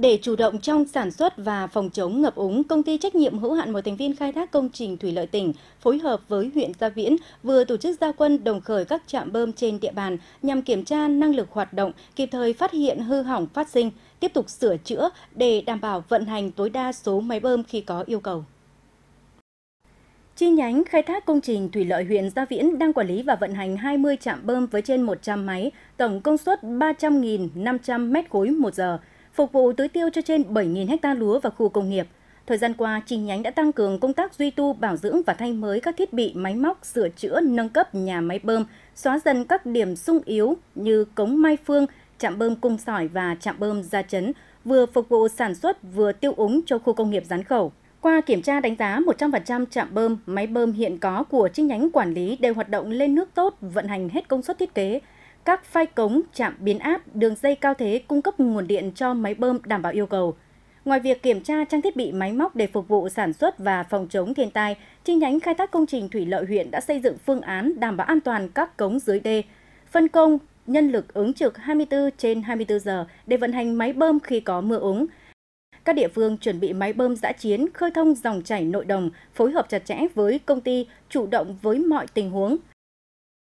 Để chủ động trong sản xuất và phòng chống ngập úng, công ty trách nhiệm hữu hạn một thành viên khai thác công trình thủy lợi tỉnh phối hợp với huyện Gia Viễn vừa tổ chức gia quân đồng khởi các trạm bơm trên địa bàn nhằm kiểm tra năng lực hoạt động, kịp thời phát hiện hư hỏng phát sinh, tiếp tục sửa chữa để đảm bảo vận hành tối đa số máy bơm khi có yêu cầu. Chi nhánh khai thác công trình thủy lợi huyện Gia Viễn đang quản lý và vận hành 20 trạm bơm với trên 100 máy, tổng công suất 300.500 m3 một giờ phục vụ tưới tiêu cho trên 7.000 ha lúa và khu công nghiệp. Thời gian qua, chi nhánh đã tăng cường công tác duy tu, bảo dưỡng và thay mới các thiết bị máy móc, sửa chữa, nâng cấp nhà máy bơm, xóa dần các điểm sung yếu như cống Mai Phương, trạm bơm Cung Sỏi và trạm bơm Gia Chấn, vừa phục vụ sản xuất vừa tiêu úng cho khu công nghiệp Gián Khẩu. Qua kiểm tra đánh giá 100% trạm bơm, máy bơm hiện có của chi nhánh quản lý đều hoạt động lên nước tốt, vận hành hết công suất thiết kế, các phai cống, trạm biến áp, đường dây cao thế cung cấp nguồn điện cho máy bơm đảm bảo yêu cầu. Ngoài việc kiểm tra trang thiết bị máy móc để phục vụ sản xuất và phòng chống thiên tai, chi nhánh khai thác công trình thủy lợi huyện đã xây dựng phương án đảm bảo an toàn các cống dưới đê, phân công nhân lực ứng trực 24 trên 24 giờ để vận hành máy bơm khi có mưa úng. Các địa phương chuẩn bị máy bơm giã chiến, khơi thông dòng chảy nội đồng, phối hợp chặt chẽ với công ty, chủ động với mọi tình huống –